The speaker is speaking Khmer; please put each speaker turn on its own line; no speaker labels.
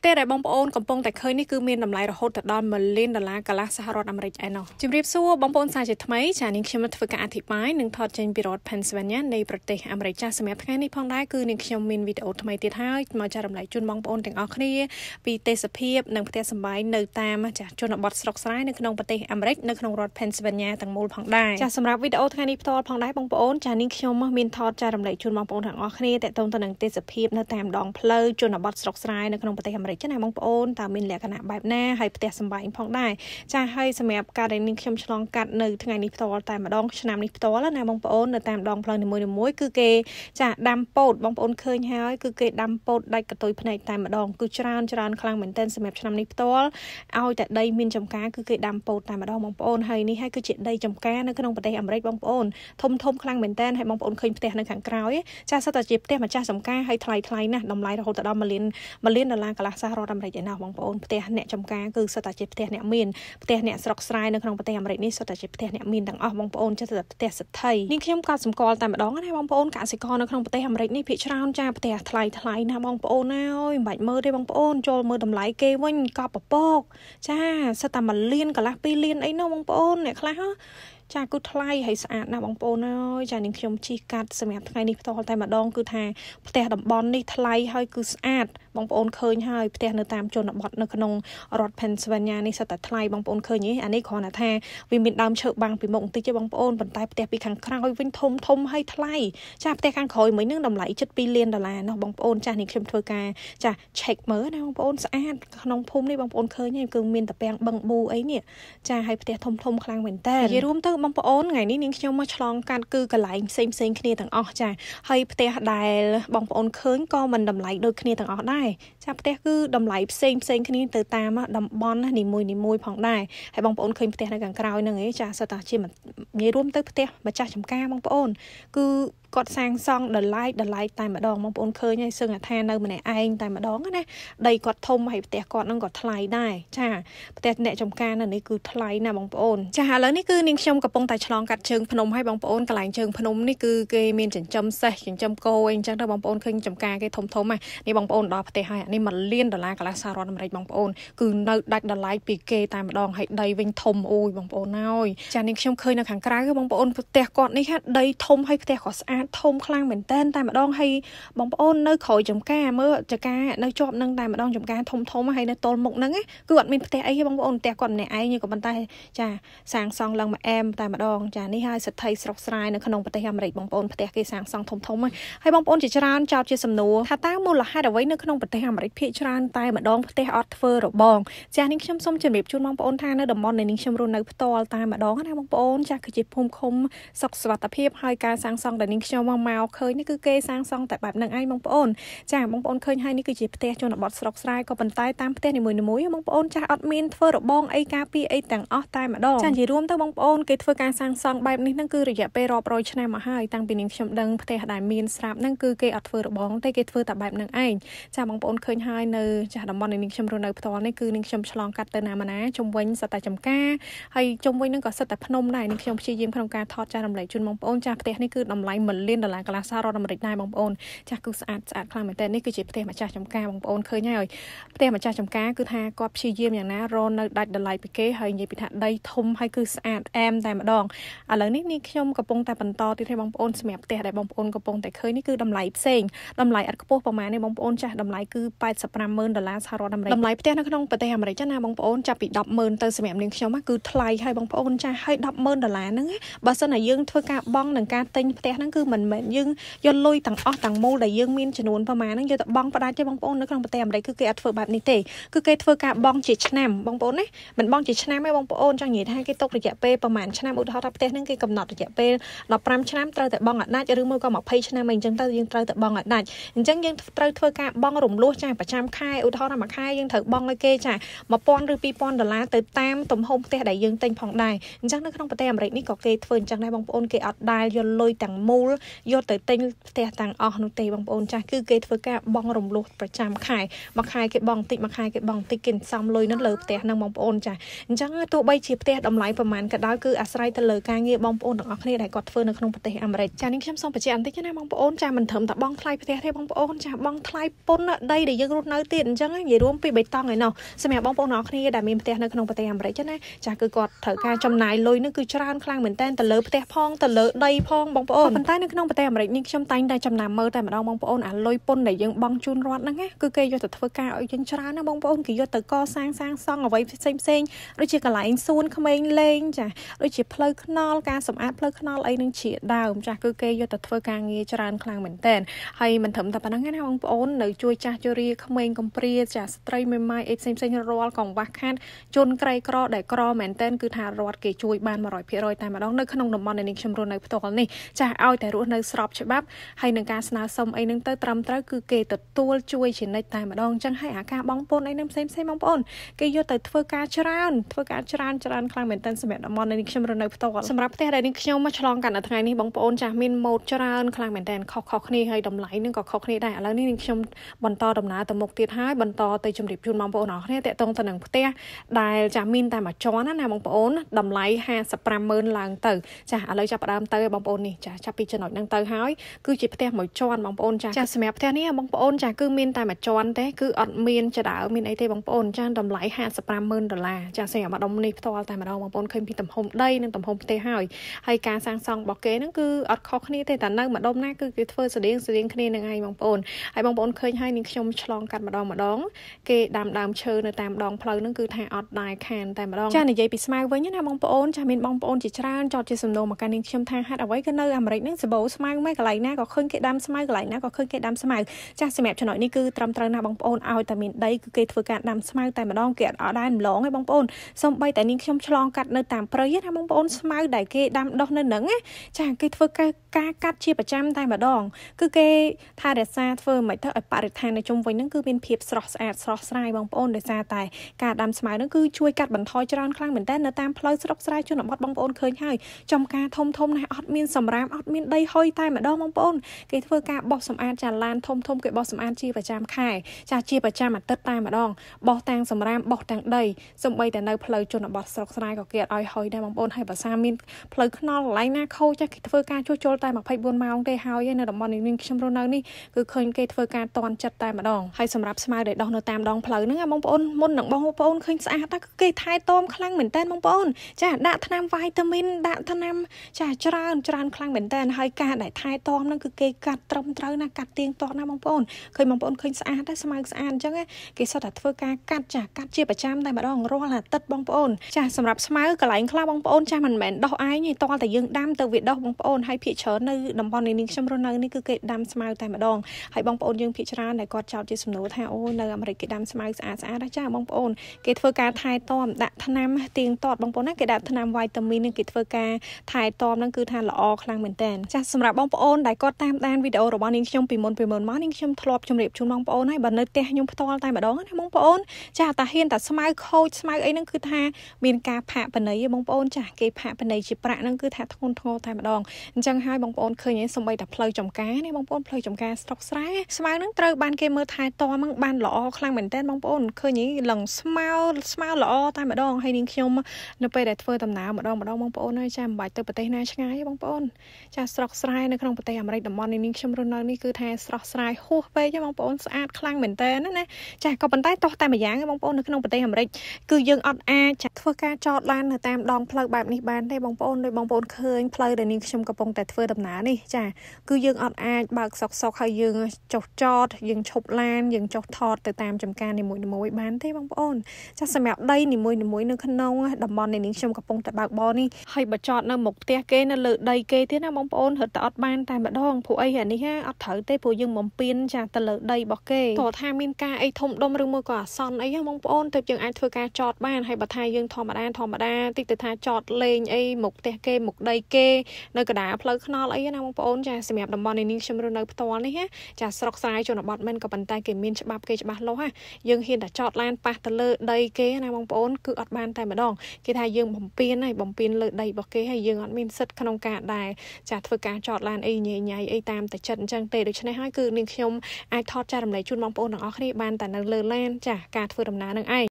ផ្ទះដែលបងប្អូនកំពុងតែឃើញនេះគឺមានតម្លៃរហូតដល់1លានដុល្លារកាឡាសហរដ្ឋអាមេរិកឯណោះជម្រាបសួរបងប្អូនសាជាថ្មីចានាងខ្ញុំធ្វើការអធិប្បាយនឹងថតចេញពីរដ្ឋ Pennsylvania នៃប្រទេសអាមេរិកចាសម្រាប់ថ្ងៃនេះផងដែរគឺនាងខ្ញុំមានវីដេអូថ្មីទៀតហើយមកចែករំលែកជូនបងប្អូនទាំងអស់គ្នាពីទេសភាពនិងផ្ទះសម្បែងនៅតាមចាជនបទស្រុកស្រែនៅក្នុងប្រទេសអាមេរិកនៅក្នុងរដ្ឋ Pennsylvania ទាំងមូលផងដែរចាសម្រាប់វីដេអូថ្ងៃនេះផ្ទាល់ផងដែរបងប្អូនចានាងខ្ញុំមានថតចែករំលែកជូនបងប្អូនទាំងអស់គ្នាតទៅនឹងទេសភាពនៅតាមដងផ្លូវជនបទស្រុកស្រែនៅក្នុងប្រទេសអាមេរិករិកចឹងណាបងប្អូនតើមានលក្ខណៈបែបណាហើយផ្ទះសម្បែងផងដែរចាហើយសម្រាប់ការដែលនាងខ្ញុំឆ្លងកាត់នៅ ថ្ងៃនេះផ្ទាល់តែម្ដងឆ្នាំនេះផ្ទាល់ណាបងប្អូននៅតាមដងផ្លូវនីមួយៗគឺគេចាដាំពោតបងប្អូនឃើញហើយគឺគេដាំពោតដាច់កតុយភ្នែកតែម្ដងគឺច្រើនច្រើនខ្លាំងមែនទែនសម្រាប់ឆ្នាំនេះផ្ទាល់ឲ្យតែដីមានចំការគឺគេដាំពោតតែម្ដងបងប្អូនហើយនេះហើយគឺជាដីចំការនៅក្នុងប្រទេសអាមេរិកបងប្អូនធំធំខ្លាំងមែនទែនហើយបងប្អូនឃើញផ្ទះនៅខាងក្រោយចាសិតតែជាផ្ទះម្ចាស់ចំការហើយថ្លៃថ្លៃណាស់តម្លៃរហូតដល់1លាន1លានដុល្លារកន្លះសាសរដ្ឋអាមេរិកឯណោះបងប្អូនផ្ទះអ្នកចំការគឺសុទ្ធតែជាផ្ទះអ្នកមានផ្ទះអ្នកស្រុកស្រែនៅក្នុងប្រទេសអាមេរិកនេះសុទ្ធតែជាផ្ទះអ្នកមានទាំងអស់បងប្អូនចិត្តតែផ្ទះសិទ្ធិនាងខ្ញុំក៏សម្គាល់តែម្ដងណាបងប្អូនកសិករនៅក្នុងប្រទេសអាមេរិកនេះភាគច្រើនចាផ្ទះថ្លៃថ្លៃណាបងប្អូនណាអើយមិនបាច់មើលទេបងប្អូនចូលមើលតម្លៃគេវិញកប់ពពកចាសិតតែ1លានកន្លះ2លានអីនោះបងប្អូនអ្នកខ្លះចាគឺថ្លៃហើយស្អាតណាស់បងប្អូនអើយចានាងខ្ញុំជិះកាត់សម្រាប់ថ្ងៃនេះផ្ទាល់តែម្ដងគឺថាផ្ទះតំបន់នេះថ្លៃហើយគឺស្អាតបងប្អូនឃើញហើយផ្ទះនៅតាមជនបទនៅក្នុងរដ្ឋ Pennsylvania នេះសិតតែថ្លៃបងប្អូនឃើញទេអានេះគ្រាន់តែថាវាមានដើមឈើបាំងពីមុខបន្តិចទេបងប្អូនប៉ុន្តែផ្ទះពីខាងក្រោយវិញធំធំហើយថ្លៃចាផ្ទះខាងក្រោយមួយនឹងតម្លៃជិត2លានដុល្លារណោះបងប្អូនចានេះខ្ញុំធ្វើការចា check មើលណាបងប្អូនស្អាតក្នុងភូមិនេះបងប្អូនឃើញទេគឺមានតាពាំងបឹងប៊ូអីនេះចាហើយផ្ទះធំធំខ្លាំងមែនតើនិយាយរួមទៅបងប្អូនថ្ងៃនេះនាងខ្ញុំមកឆ្លងកាត់គឺកន្លែងផ្សេងផ្សេងគ្នាទាំងអស់ចាហើយផ្ទះដែល បងប្អូនឃើញក៏មិនតម្លៃដូចគ្នាទាំងអស់ដែរចាផ្ទះគឺតម្លៃផ្សេងផ្សេងគ្នាទៅតាមតំបន់នីមួយនីមួយផងដែរហើយបងប្អូនឃើញផ្ទះនៅខាងក្រោយហ្នឹងឯងចាសិតតាជានិយាយរួមទៅផ្ទះម្ចាស់ចំការបងប្អូនគឺគាត់សាងសង់ដលាយដលាយតែម្ដងបងប្អូនឃើញហើយសឹងថានៅម្នាក់ឯងតែម្ដងណាដីគាត់ធំហើយផ្ទះគាត់នឹងក៏ថ្លៃដែរចាផ្ទះអ្នកចំការនៅនេះគឺថ្លៃណាបងប្អូនចាឥឡូវនេះគឺនាងខ្ញុំកំពុងតែឆ្លង កាត់ជើងភ្នំហើយបងប្អូនកន្លែងជើងភ្នំនេះគឺគេមានចិញ្ចឹមសេះចិញ្ចឹមគោអីអញ្ចឹងទៅបងប្អូនឃើញចំការគេធំធំហ្នឹងនេះបងប្អូនដល់ផ្ទះហើយនេះ1លានដុល្លារកន្លះសហរដ្ឋអាមេរិកបងប្អូន គឺនៅដាច់ដលាយពីគេតែម្ដងហើយដីវិញធំអូយបងប្អូនអើយចានាងខ្ញុំឃើញនៅខាងក្រៅបងប្អូនផ្ទះគាត់នេះហាដីធំហើយផ្ទះក៏ស្អាតការធំខ្លាំងមែនតែនតែម្ដងហើយបងប្អូននៅក្រោយចំការមើលចំការនៅជាប់នឹងតែម្ដងចំការធំធំហើយនៅទល់មុខហ្នឹងគឺអត់មានផ្ទះអីទេបងប្អូនផ្ទះគាត់ម្នាក់ឯងក៏ប៉ុន្តែចាសាងសង់ឡើងមួយអែមតែម្ដងចានេះហើយសិទ្ធិស្រុកស្រែនៅក្នុងប្រទេសអាមេរិកបងប្អូនផ្ទះគេសាងសង់ធំធំហើយបងប្អូនជាច្រើនចោទជាសំណួរថាតើមូលហេតុអ្វីនៅក្នុងប្រទេសអាមេរិកភាគច្រើនតែម្ដងផ្ទះអត់ធ្វើរបងចានេះខ្ញុំសូមជម្រាបជូនបងប្អូនថានៅតំបន់នៃនេះខ្ញុំរស់នៅផ្ទាល់តែម្ដងណាបងប្អូនចាគឺជាភូមិឃុំសុខសวัสดิភាពហើយការសាងសង់ដែលនេះខ្ញុំមកមកឃើញនេះគឺគេសាងសង់តែបែបហ្នឹងឯងបងប្អូនចាបងប្អូនឃើញហើយនេះគឺជាផ្ទះជនបទស្រុកស្រែក៏ប៉ុន្តែតាមផ្ទះនីមួយៗបងប្អូនចាស់អត់មានធ្វើរបងអីការពារអីទាំងអស់តែម្ដងចានិយាយរួមទៅបងប្អូនគេធ្វើការសាងសង់បែបនេះហ្នឹងគឺរយៈពេលរាប់រយឆ្នាំមកហើយតាំងពីនាងខ្ញុំដឹងផ្ទះដែលមានស្រាប់ហ្នឹងគឺគេអត់ធ្វើរបងទេគេធ្វើតែបែបហ្នឹងឯងចាបងប្អូនឃើញហើយនៅចាស់តំបន់នៃនាងខ្ញុំរស់នៅផ្ទាល់នេះគឺនាងខ្ញុំឆ្លងកាត់ទៅណាម៉ាណាជុំវិញសតតែចំការហើយជុំវិញហ្នឹងក៏សិតតែភ្នំដែរនាងខ្ញុំព្យាយាមក្នុងការថតចាស់រំលែកជូនបងប្អូនចាស់ផ្ទះនេះគឺតម្លៃមិនលានដុល្លារកន្លះសហរដ្ឋអាមេរិកដែរបងប្អូនចាស់គឺស្អាតស្អាតខ្លាំងមែនតើនេះគឺជាផ្ទះម្ចាស់ចំការបងប្អូនឃើញហើយផ្ទះម្ចាស់ចំការគឺថាគាត់ព្យាយាមយ៉ាងណារននៅដាច់ដលៃពីគេហើយនិយាយពីថាដីធំហើយគឺស្អាតអែមតែម្ដងឥឡូវនេះនេះខ្ញុំកំពុងតែបន្តទៀតទេបងប្អូនសម្រាប់ផ្ទះដែលបងប្អូនកំពុងតែឃើញនេះគឺតម្លៃផ្សេងតម្លៃអត់ខ្ពស់ប្រហែលនេះបងប្អូនចាស់តម្លៃគឺ850,000ដុល្លារសហរដ្ឋអាមេរិកតម្លៃផ្ទះនៅក្នុងប្រទេសអាមេរិកចាណាបងប្អូនចាប់ពី100000ទៅសម្រាប់នាងខ្ញុំគឺថ្លៃហើយបងប្អូនចាស់ហើយ100000ដុល្លារហ្នឹងបើសិនតែយើងធ្វើការបង់នឹងការទិញផ្ទះហ្នឹងគឺមិនមែនយើងយកលុយទាំងអស់ទាំងមូលដែលយើងមានចំនួនប្រមាណហ្នឹងយកទៅបង់ផ្ដាច់ទេបងប្អូននៅក្នុងប្រទេសអាមេរិកគឺគេអត់ធ្វើបែបនេះទេគឺគេ ធ្វើការបង់ជាឆ្នាំបងប្អូនណាមិនបង់ជាឆ្នាំទេបងប្អូនចង់និយាយថាគេຕົករយៈពេលប្រហែលឆ្នាំឧទាហរណ៍ថាផ្ទះហ្នឹងគេកំណត់រយៈពេល15ឆ្នាំត្រូវតែបង់អត់ដាច់ឬមួយក៏20ឆ្នាំអីអញ្ចឹងទៅយើងត្រូវតែបង់អត់ដាច់អញ្ចឹងយើងត្រូវធ្វើការបង់រំលោះចាប្រចាំខែឧទាហរណ៍ថាមួយខែយើងត្រូវបង់ឲ្យគេចា1000ឬ2000ដុល្លារទៅតាមទំហំផ្ទះដែលយើងទិញផងដែរអញ្ចឹងនៅក្នុងប្រទេសអាមេរិកនេះក៏គេធ្វើអញ្ចឹងដែរបងប្អូនគេអត់ដាល់យកលុយទាំងមូលយកទៅទិញផ្ទះទាំងអស់នោះទេបងប្អូនចាស់គឺគេធ្វើការបង់រំលោះប្រចាំខែមួយខែគេបង់តិចមួយខែគេបង់តិចគេសំលុយនៅលើផ្ទះនឹងបងប្អូនចាស់អញ្ចឹងទោះបីជាផ្ទះតម្លៃប្រមាណក៏ដោយគឺអាស្រ័យទៅលើការងារបងប្អូនទាំងអស់គ្នាដែលគាត់ធ្វើនៅក្នុងប្រទេសអាមេរិកចានេះខ្ញុំសូមបញ្ជាក់បន្តិចណាបងប្អូនចាមិនត្រឹមតែបង់ថ្លៃផ្ទះទេបងប្អូនចាបង់ថ្លៃពន្ធដីដែលយើងរស់នៅទៀតអញ្ចឹងនិយាយរួមពីបៃតងឯណោះសម្រាប់បងប្អូនទាំងអស់គ្នាដែលមានផ្ទះនៅក្នុងប្រទេសអាមេរិកចាណាចាគឺគាត់ត្រូវការចំណាយលុយនឹងគឺច្រើនខ្លាំងមែនតើទៅលើផ្ទះផងទៅលើដីផងបងប្អូនប៉ុន្តែនៅក្នុងប្រទេសអាមេរិកនេះខ្ញុំតែងតែចំណាំមើលតែម្ដងបងប្អូនអាលុយពុនដែលយើងបង់ជូនរដ្ឋហ្នឹងណាគឺគេយកទៅធ្វើការឲ្យយើងច្រើនណាបងប្អូនគេយកទៅកសាងសាងសង់អ្វីផ្សេងផ្សេងដូចជាកន្លែងសួនក្មេងលេង ចាដូចជាផ្លូវថ្នល់ការសម្អាតផ្លូវថ្នល់អីនឹងជាដើមចាស់គឺគេយកទៅធ្វើការងារច្រើនខ្លាំងមែនតើហើយមិនត្រឹមតែប៉ុណ្្នឹងទេណាបងប្អូននៅជួយចាស់ជរាក្មេងកំព្រាចាស់ស្ត្រីមេម៉ាយអីផ្សេងផ្សេងរាល់កង្វះខាតជនក្រីក្រដែលក្រមែនតើគឺថារដ្ឋគេជួយបាន100%តែម្ដងនៅក្នុងតំបន់ដែលនេះខ្ញុំរស់នៅផ្ទាល់នេះចាស់ឲ្យតែរស់នៅស្របច្បាប់ហើយនឹងការស្នើសុំអីនឹងទៅត្រឹមត្រូវគឺគេទទួលជួយជានិច្ចតែម្ដងអញ្ចឹងហើយអាការបងប្អូនអីនឹងផ្សេងផ្សេងបងប្អូនគេយកទៅធ្វើការច្រើនធ្វើការច្រើនច្រើនខ្លាំងមែនទែនសម្រាប់តំបន់នៃខ្ញុំរស់នៅផ្ទាល់សម្រាប់ផ្ទះដែលនេះខ្ញុំមកឆ្លងកាត់នៅថ្ងៃនេះបងប្អូនចាស់មានម៉ូតច្រើនខ្លាំងមែនទែនខុសខុសគ្នាហើយតម្លៃនឹងក៏ខុសគ្នាដែរឥឡូវនេះនឹងខ្ញុំបន្តដំណើរទៅមុខទៀតហើយបន្តទៅជម្រាបជូនបងប្អូនអរគ្នាតកតងទៅនឹងផ្ទះដែលចាស់មានតែមួយជាន់ណាបងប្អូនតម្លៃ550,000ឡើងទៅចាស់ឥឡូវចាប់ផ្ដើមទៅបងប្អូននេះចាស់ចាប់ពីចំណុចហ្នឹងទៅហើយគឺជាផ្ទះមួយជាន់បងប្អូនចាចាសម្រាប់ផ្ទះនេះបងប្អូនចាគឺមានតែមួយជាន់ទេគឺអត់មានចដៅមានអីទេបងប្អូនចាតម្លៃ550,000ដុល្លារចាសម្រាប់ម្ដុំនេះផ្ទាល់តែម្ដងបងប្អូនឃើញពីទំហំដីនិងទំហំផ្ទះហើយហើយការសាងសង់របស់គេហ្នឹងគឺអត់ខុសគ្នាទេតែនៅម្ដុំណាគឺគេធ្វើស្តៀងស្តៀងគ្នានឹងឯងបងប្អូនហើយបងប្អូនឃើញហើយនាងខ្ញុំឆ្លងកាត់ម្ដងម្ដងគេដាំដើមឈើនៅតាមដងផ្លូវហ្នឹងគឺថាអត់ដែរខានតែម្ដងចានិយាយពីស្មៅវិញណាបងប្អូនចាមានបងប្អូនជាច្រើនចតជាសំណួរមកកាន់នាងខ្ញុំថាហេតុអ្វីក៏នៅអាមេរិកហ្នឹងបូរស្មៅម៉េចកន្លែងណាក៏ឃើញគេដាំស្មៅកន្លែងណាក៏ឃើញគេដាំស្មៅចាស់សម្រាប់ចំណុចនេះគឺត្រឹមត្រូវណាបងប្អូនឲ្យតែមានដីគឺគេធ្វើការដាំស្មៅតែម្ដងគេអត់ដែរម្លងឯងបងប្អូនសូម្បីតែនាងខ្ញុំឆ្លងកាត់នៅតាមព្រៃណាបងប្អូនស្មៅដែលគេដាំដុះនៅនឹងណាចាគេធ្វើការការកាត់ជាប្រចាំតែម្ដង គឺគេថារក្សាធ្វើមិនទៅឲ្យបរិស្ថាននៅជុំវិញហ្នឹងគឺមានភាព ស្រស់ស្អាតស្រស់ស្រាយបងប្អូនដោយសារតែការដាំស្មៅហ្នឹងគឺជួយកាត់បន្ថយច្រើនខ្លាំងមែនតើនៅតាមផ្លូវស្រុកស្រែជនបទបងប្អូនឃើញហើយចំការធំធំណាស់អត់មានសម្រាមអត់មានដីដីហុយតែម្ដងបងប្អូនគេធ្វើការបោះសម្អាតចាឡានធំធំគេបោះសម្អាតជាប្រចាំខែចាជាប្រចាំអាទិត្យតែម្ដងបោះតាំងសម្រាមបោះតាំងដីសំបីតែនៅផ្លូវជនបទស្រុកស្រែក៏គេអត់ឲ្យហុយដែរបងប្អូនហើយបើសាមានផ្លូវខ្នល់កន្លែងណាខូចចាគេធ្វើការជួសជុលតែ24ម៉ោងទេហើយនៅតំបន់នេះខ្ញុំរស់នៅនេះគឺឃើញគេធ្វើការតន់ចិត្តតែម្ដងហើយសម្រាប់ស្មៅដែលដោះនៅតាមដងផ្លូវហ្នឹងបងប្អូនមុននឹងបងប្អូនឃើញស្អាតតែគេថែទាំខ្លាំងមែនតើបងប្អូនចាដាក់ថ្នាំវីតាមីនដាក់ថ្នាំចាច្រើនច្រើនខ្លាំងមែនតើហើយហើយការដែលថែទាំហ្នឹងគឺគេកាត់ត្រឹមត្រូវណាកាត់ទៀងទាត់ណាបងប្អូនឃើញបងប្អូនឃើញស្អាតដែរស្មៅស្អាតអញ្ចឹងគេសុទ្ធតែធ្វើការកាត់ចាស់កាត់ជាប្រចាំតែម្ដងរាល់អាទិត្យបងប្អូនចាស់សម្រាប់ស្មៅកន្លែងខ្លះបងប្អូនចាស់មិនមែនដោះឯងទេតតែយើងដាំទៅវាដោះបងប្អូនហើយភាគច្រើននៅតំបន់នៃនាងខ្ញុំរស់នៅនេះគឺគេដាំស្មៅតែម្ដងហើយបងប្អូនយើងភាគច្រើនដែលគាត់ចោទជាសំណួរថាអូនៅអាមេរិកគេដាំស្មៅស្អាតស្អាតណាចាបងប្អូនគេធ្វើការថែទាំដាក់ថ្នាំទៀងទាត់បងប្អូនណាគេដាក់ថ្នាំវីតាមីនគេធ្វើការថែទាំហ្នឹងគឺថាល្អខ្លាំងមែនតើចាចាសម្រាប់បងប្អូនដែលគាត់តាមដានវីដេអូរបស់នាងខ្ញុំពីមុនពីមុនមកនាងខ្ញុំធ្លាប់ជម្រាបជូនបងប្អូនហើយបើនៅផ្ទះខ្ញុំផ្ទាល់តែម្ដងណាបងប្អូន ចាតាហ៊ានតាស្មៅខូចស្មៅអីហ្នឹងគឺថាមានការផាកបណីឯងបងប្អូនចាគេផាកបណីជាប្រាក់ហ្នឹងគឺថាធ្ងន់ធ្ងរតែម្ដងអញ្ចឹងហើយបងប្អូនឃើញឯងសំបីតែផ្លូវចំការនេះបងប្អូនផ្លូវចំការស្រុកស្រែស្មៅហ្នឹងត្រូវបានគេមើលថែទាំហ្នឹងបានល្អខ្លាំងមែនទែនបងប្អូនឃើញឯងឡើងស្មៅស្មៅល្អតែម្ដងហើយនាងខ្ញុំនៅពេលដែលធ្វើដំណើរម្ដងម្ដងបងប្អូនហើយចាមិនបាច់ទៅប្រទេសណាឆ្ងាយទេបងប្អូនចាស្រុកកស្រែនៅក្នុងប្រទេសអាមេរិកតំបន់នេះខ្ញុំរស់នៅនេះគឺថាស្រស់ស្រាយហួសពេកហ្នឹងបងប្អូនស្អាតខ្លាំងមែនតើណាចាក៏ប៉ុន្តែទោះតែម្យ៉ាងបងប្អូននៅក្នុងប្រទេសអាមេរិកគឺយើងអត់អាចធ្វើការចតឡាននៅតាមដងផ្លូវបែបនេះបានទេបងប្អូនដោយបងប្អូនឃើញផ្លូវដែលនាងខ្ញុំកំពុងតែធ្វើដំណើរនេះចាគឺយើងអត់អាចបើកសុកសុកហើយយើងចុះចតយើងឈប់ឡានយើងចុះថតទៅតាមចំការនីមួយៗបានទេបងប្អូនចាសម្រាប់ដីនីមួយៗនៅក្នុងតំបន់ដែលនាងខ្ញុំកំពុងតែបើកបរនេះហើយបើចត នៅមុខផ្ទះគេនៅលើដីគេទៀតណាបងប្អូនរត់តែអត់បានតែម្ដងព្រោះអីអានេះហ่าអត់ត្រូវទេព្រោះយើងបំពេញចាទៅលើដីរបស់គេទោះថាមានការអីធំដុំឬមួយក៏អាសន្នអីហ្នឹងបងប្អូនទៅយើងអាចធ្វើការចតបានហើយបើថាយើងធម្មតាធម្មតាតិចទៅថាចតលេងអីមុខផ្ទះគេមុខដីគេនៅកណ្ដាលផ្លូវខ្នល់អីណាបងប្អូនចាសម្រាប់តំបន់នេះខ្ញុំរស់នៅផ្ទាល់នេះណាចាស្រុកស្រែជនបទមិនក៏ប៉ុន្តែគេមានច្បាប់គេច្បាស់លាស់ណាយើងហ៊ានតែចតឡានប៉ះទៅលើដីគេណាបងប្អូនគឺអត់បានតែម្ដងគេថាយើងបំពេញហើយបំពេញលើដីរបស់គេហើយយើងអត់មានសិទ្ធិក្នុងការដែរចាធ្វើការការចតឡានអីញ៉ៃញ៉ៃអីតាមតែចិត្តអញ្ចឹងទេដូច្នេះហើយគឺនាងខ្ញុំអាចថតចែករំលែកជូនបងប្អូនទាំងអស់គ្នាបានតែនៅលើឡានចាការធ្វើដំណើរនឹងឯង